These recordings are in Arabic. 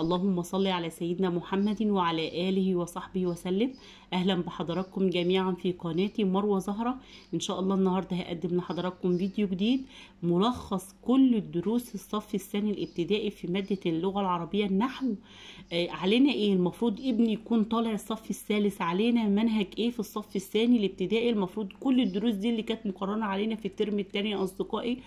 اللهم صل على سيدنا محمد وعلى آله وصحبه وسلم أهلا بحضراتكم جميعا في قناتي مروة زهرة إن شاء الله النهاردة هقدم لحضراتكم فيديو جديد ملخص كل الدروس الصف الثاني الابتدائي في مادة اللغة العربية النحو آه علينا إيه المفروض ابني يكون طالع الصف الثالث علينا منهج إيه في الصف الثاني الابتدائي المفروض كل الدروس دي اللي كانت مقررة علينا في الترم الثاني يا أصدقائي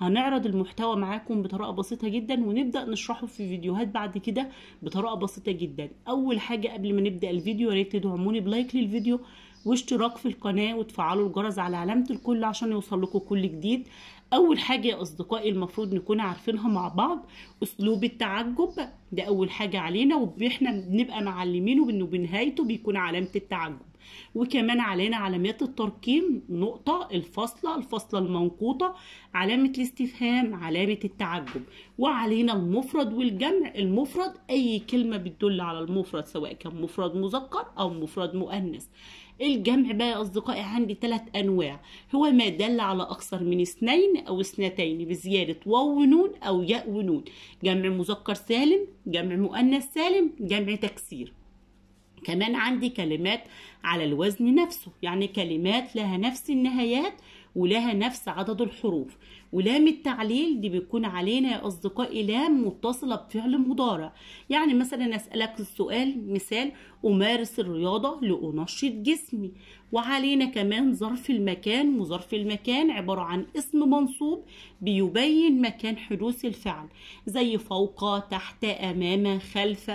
هنعرض المحتوى معاكم بطريقة بسيطة جدا ونبدأ نشرحه في فيديوهات بعد كده ده بطريقه بسيطه جدا اول حاجه قبل ما نبدا الفيديو يا ريت تدعموني بلايك للفيديو واشتراك في القناه وتفعلوا الجرس على علامه الكل عشان يوصل لكم كل جديد اول حاجه يا اصدقائي المفروض نكون عارفينها مع بعض اسلوب التعجب ده اول حاجه علينا واحنا بنبقى معلمينه انه بنهايته بيكون علامه التعجب وكمان علينا علامات الترقيم نقطة الفاصلة الفاصلة المنقوطة علامة الاستفهام علامة التعجب وعلينا المفرد والجمع المفرد أي كلمة بتدل على المفرد سواء كان مفرد مذكر أو مفرد مؤنث الجمع بقى يا أصدقائي عندي ثلاث أنواع هو ما دل على أكثر من اثنين أو اثنتين بزيادة واو ونون أو ياء ونون جمع مذكر سالم جمع مؤنث سالم جمع تكسير كمان عندي كلمات على الوزن نفسه يعني كلمات لها نفس النهايات ولها نفس عدد الحروف ولام التعليل دي بيكون علينا يا أصدقائي لام متصلة بفعل مضارع يعني مثلا أسألك السؤال مثال أمارس الرياضة لأنشط جسمي وعلينا كمان ظرف المكان وظرف المكان عبارة عن اسم منصوب بيبين مكان حدوث الفعل زي فوق تحت أمام خلف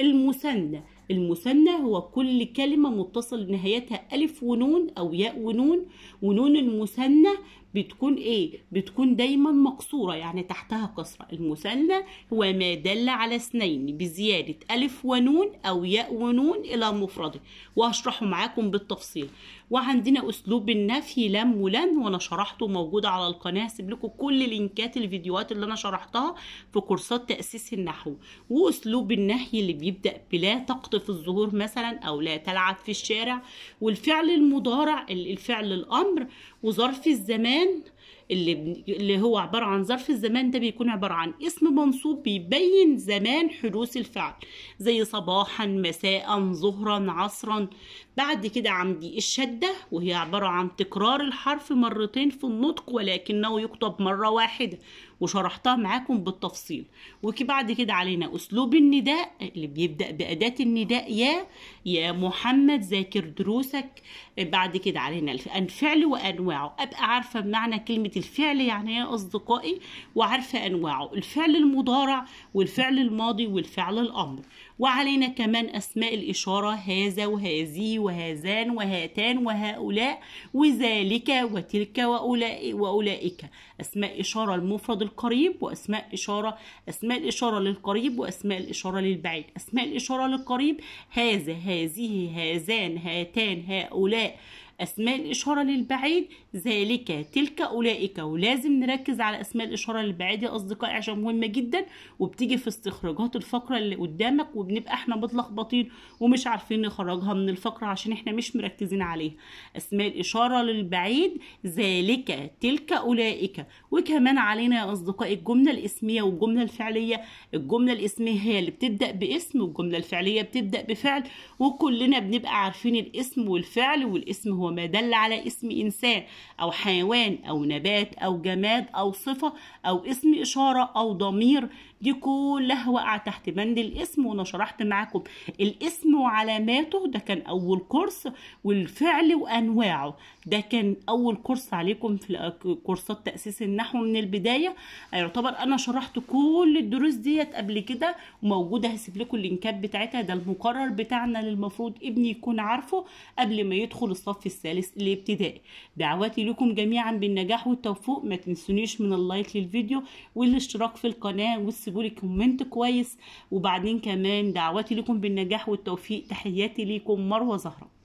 المثنى المثنى هو كل كلمة متصل نهايتها ألف ونون أو ياء ونون ونون المثنى بتكون ايه بتكون دايما مقصورة يعني تحتها كسرة المثنى هو ما دل على اثنين بزيادة ألف ونون أو ياء ونون إلى مفرده وهشرحه معاكم بالتفصيل وعندنا أسلوب النفي لم ولن وأنا شرحته موجود على القناة هسيب لكم كل لينكات الفيديوهات اللي أنا شرحتها في كورسات تأسيس النحو وأسلوب النهي اللي بيبدأ بلا تقطف الظهور مثلا أو لا تلعب في الشارع والفعل المضارع الفعل الأمر وظرف الزمان الزمان اللي اللي هو عبارة عن ظرف الزمان ده بيكون عبارة عن اسم منصوب بيبين زمان حدوث الفعل زي صباحا مساء ظهرا عصرا بعد كده عندي الشدة وهي عبارة عن تكرار الحرف مرتين في النطق ولكنه يكتب مرة واحدة وشرحتها معاكم بالتفصيل وكي بعد كده علينا اسلوب النداء اللي بيبدا باداه النداء يا يا محمد ذاكر دروسك بعد كده علينا الفعل وانواعه ابقى عارفه معنى كلمه الفعل يعني يا إيه اصدقائي وعارفه انواعه الفعل المضارع والفعل الماضي والفعل الامر وعلينا كمان اسماء الاشاره هذا وهذه وهذان وهاتان وهؤلاء وذلك وتلك وأولئك, وأولئك أسماء إشارة المفرد القريب واسماء اشاره اسماء الاشاره للقريب واسماء الاشاره للبعيد اسماء الاشاره للقريب هذا هذه هذان هاتان هؤلاء أسماء الإشارة للبعيد ذلك تلك أولئك ولازم نركز على أسماء الإشارة للبعيد يا أصدقائي عشان مهمة جدا وبتيجي في استخراجات الفقرة اللي قدامك وبنبقى احنا متلخبطين ومش عارفين نخرجها من الفقرة عشان احنا مش مركزين عليها أسماء الإشارة للبعيد ذلك تلك أولئك وكمان علينا يا أصدقائي الجملة الإسمية والجملة الفعلية الجملة الإسمية هي اللي بتبدأ باسم والجملة الفعلية بتبدأ بفعل وكلنا بنبقى عارفين الاسم والفعل والاسم هو هو ما دل على اسم إنسان أو حيوان أو نبات أو جماد أو صفة أو اسم إشارة أو ضمير دي كلها واقعة تحت بند الاسم وأنا شرحت معاكم الاسم وعلاماته ده كان أول كورس والفعل وأنواعه ده كان أول كورس عليكم في كورسات تأسيس النحو من البداية يعتبر أنا شرحت كل الدروس ديت قبل كده وموجودة هسيب لكم اللينكات بتاعتها ده المقرر بتاعنا اللي المفروض ابني يكون عارفه قبل ما يدخل الصف الثالث الابتدائي دعواتي لكم جميعا بالنجاح والتوفيق ما تنسونيش من اللايك للفيديو والاشتراك في القناة واسيبوا لي كومنت كويس وبعدين كمان دعواتي لكم بالنجاح والتوفيق تحياتي ليكم مروة زهره